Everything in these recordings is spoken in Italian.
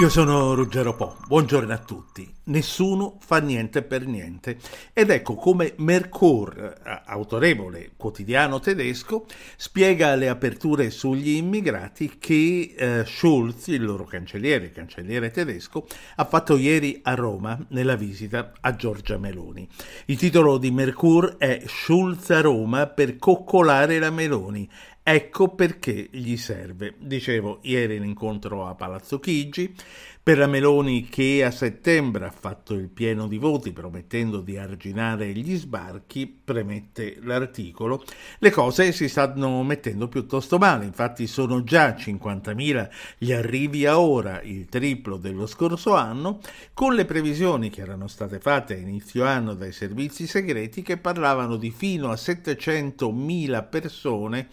Io sono Ruggero Po, buongiorno a tutti. Nessuno fa niente per niente. Ed ecco come Mercur, eh, autorevole quotidiano tedesco, spiega le aperture sugli immigrati che eh, Schulz, il loro cancelliere, il cancelliere tedesco, ha fatto ieri a Roma nella visita a Giorgia Meloni. Il titolo di Mercur è Schulz a Roma per coccolare la Meloni. Ecco perché gli serve. Dicevo ieri l'incontro a Palazzo Chigi, per la Meloni che a settembre ha fatto il pieno di voti promettendo di arginare gli sbarchi, premette l'articolo, le cose si stanno mettendo piuttosto male, infatti sono già 50.000 gli arrivi a ora, il triplo dello scorso anno, con le previsioni che erano state fatte a inizio anno dai servizi segreti che parlavano di fino a 700.000 persone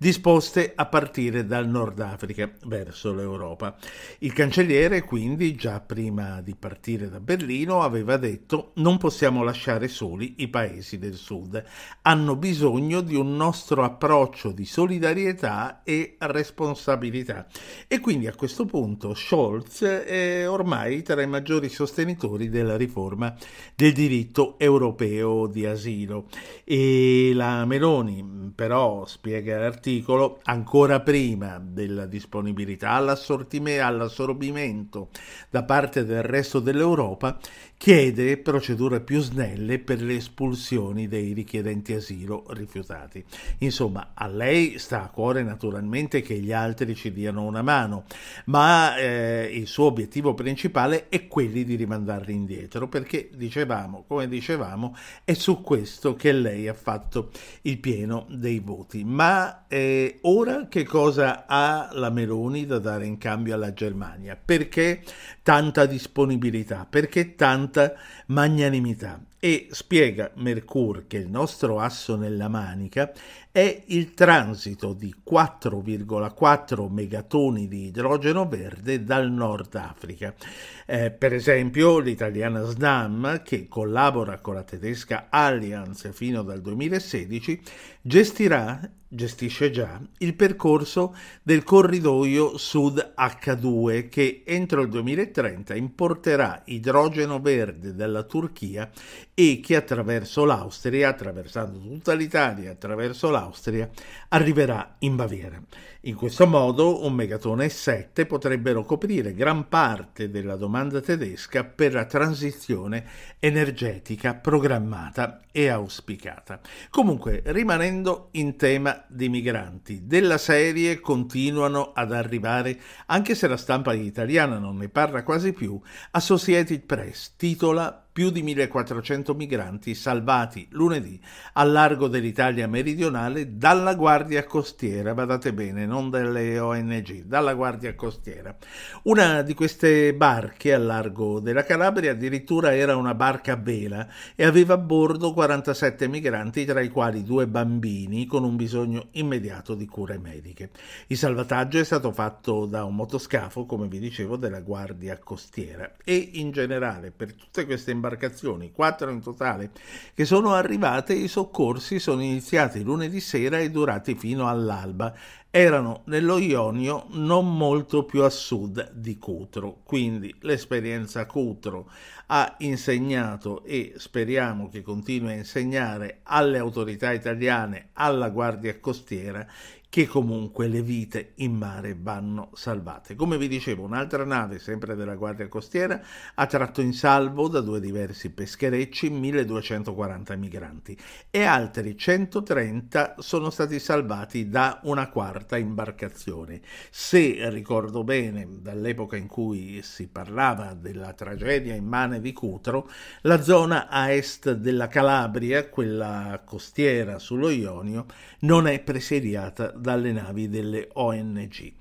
disposte a partire dal Nord Africa verso l'Europa. Il cancelliere qui quindi, già prima di partire da Berlino, aveva detto non possiamo lasciare soli i paesi del sud, hanno bisogno di un nostro approccio di solidarietà e responsabilità. E quindi a questo punto Scholz è ormai tra i maggiori sostenitori della riforma del diritto europeo di asilo. E la Meloni però, spiega l'articolo, ancora prima della disponibilità all'assortimento all'assorbimento da parte del resto dell'Europa chiede procedure più snelle per le espulsioni dei richiedenti asilo rifiutati. Insomma, a lei sta a cuore naturalmente che gli altri ci diano una mano, ma eh, il suo obiettivo principale è quello di rimandarli indietro, perché dicevamo, come dicevamo, è su questo che lei ha fatto il pieno dei voti. Ma eh, ora che cosa ha la Meloni da dare in cambio alla Germania? Perché tanta disponibilità? Perché tanta magnanimità? E spiega Mercur che il nostro asso nella manica è il transito di 4,4 megatoni di idrogeno verde dal Nord Africa. Eh, per esempio l'italiana SNAM, che collabora con la tedesca Allianz fino dal 2016, gestirà gestisce già il percorso del corridoio Sud H2 che entro il 2030 importerà idrogeno verde dalla Turchia e che attraverso l'Austria, attraversando tutta l'Italia, attraverso l'Austria, arriverà in Baviera. In questo modo un Omegatone e sette potrebbero coprire gran parte della domanda tedesca per la transizione energetica programmata e auspicata. Comunque, rimanendo in tema di migranti della serie continuano ad arrivare, anche se la stampa italiana non ne parla quasi più, Associated Press titola più di 1400 migranti salvati lunedì al largo dell'Italia meridionale dalla Guardia Costiera, badate bene, non delle ONG, dalla Guardia Costiera. Una di queste barche al largo della Calabria addirittura era una barca a vela e aveva a bordo 47 migranti, tra i quali due bambini con un bisogno immediato di cure mediche. Il salvataggio è stato fatto da un motoscafo, come vi dicevo, della Guardia Costiera e in generale per tutte queste imbarcazioni imbarcazioni, quattro in totale, che sono arrivate e i soccorsi sono iniziati lunedì sera e durati fino all'alba. Erano nello Ionio non molto più a sud di Cutro, quindi l'esperienza Cutro ha insegnato e speriamo che continui a insegnare alle autorità italiane, alla Guardia Costiera, che comunque le vite in mare vanno salvate. Come vi dicevo, un'altra nave, sempre della Guardia Costiera, ha tratto in salvo da due diversi pescherecci 1240 migranti e altri 130 sono stati salvati da una quarta imbarcazione. Se ricordo bene, dall'epoca in cui si parlava della tragedia immane di Cutro, la zona a est della Calabria, quella costiera sullo Ionio, non è presidiata dalle navi delle ONG.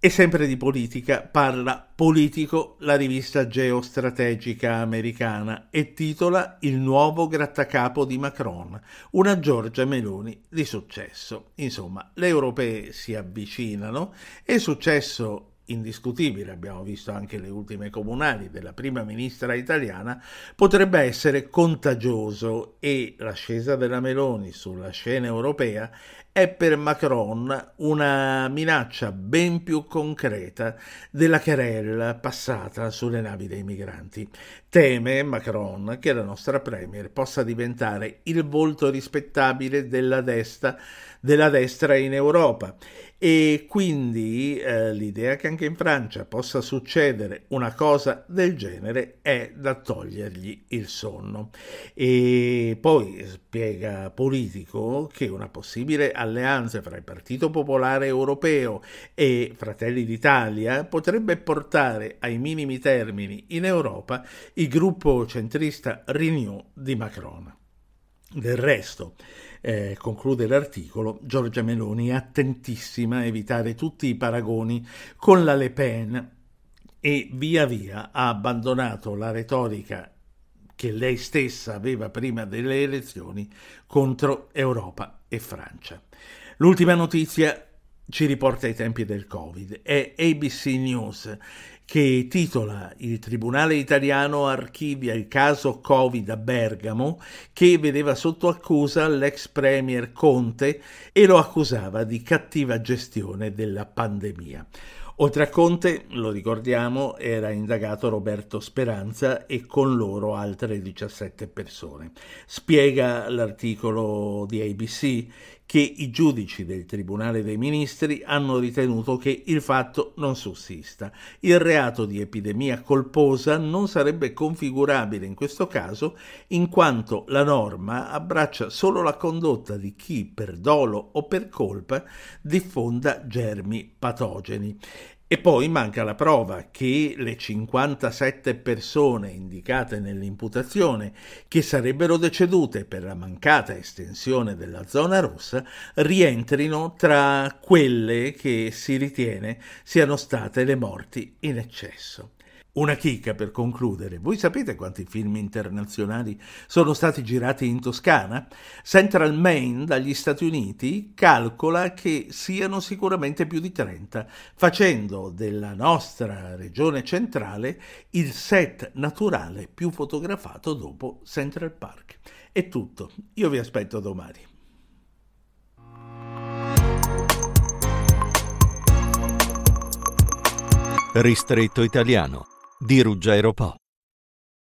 E sempre di politica parla Politico, la rivista geostrategica americana, e titola Il nuovo grattacapo di Macron, una Giorgia Meloni di successo. Insomma, le europee si avvicinano e successo indiscutibile, abbiamo visto anche le ultime comunali della prima ministra italiana, potrebbe essere contagioso e l'ascesa della Meloni sulla scena europea è per Macron una minaccia ben più concreta della querella passata sulle navi dei migranti. Teme Macron che la nostra Premier possa diventare il volto rispettabile della destra, della destra in Europa e quindi eh, l'idea che anche in Francia possa succedere una cosa del genere è da togliergli il sonno. E poi spiega Politico che una possibile alleanza alleanza fra il Partito Popolare Europeo e Fratelli d'Italia potrebbe portare ai minimi termini in Europa il gruppo centrista Renew di Macron. Del resto, eh, conclude l'articolo, Giorgia Meloni è attentissima a evitare tutti i paragoni con la Le Pen e via via ha abbandonato la retorica che lei stessa aveva prima delle elezioni contro Europa e Francia. L'ultima notizia ci riporta ai tempi del Covid. È ABC News che titola Il Tribunale italiano archivia il caso Covid a Bergamo che vedeva sotto accusa l'ex premier Conte e lo accusava di cattiva gestione della pandemia. Oltre a Conte, lo ricordiamo, era indagato Roberto Speranza e con loro altre 17 persone. Spiega l'articolo di ABC che i giudici del Tribunale dei Ministri hanno ritenuto che il fatto non sussista. Il reato di epidemia colposa non sarebbe configurabile in questo caso in quanto la norma abbraccia solo la condotta di chi per dolo o per colpa diffonda germi patogeni e poi manca la prova che le 57 persone indicate nell'imputazione, che sarebbero decedute per la mancata estensione della zona rossa, rientrino tra quelle che si ritiene siano state le morti in eccesso. Una chicca per concludere. Voi sapete quanti film internazionali sono stati girati in Toscana? Central Maine dagli Stati Uniti calcola che siano sicuramente più di 30, facendo della nostra regione centrale il set naturale più fotografato dopo Central Park. È tutto. Io vi aspetto domani. Ristretto italiano di Ruggero Po.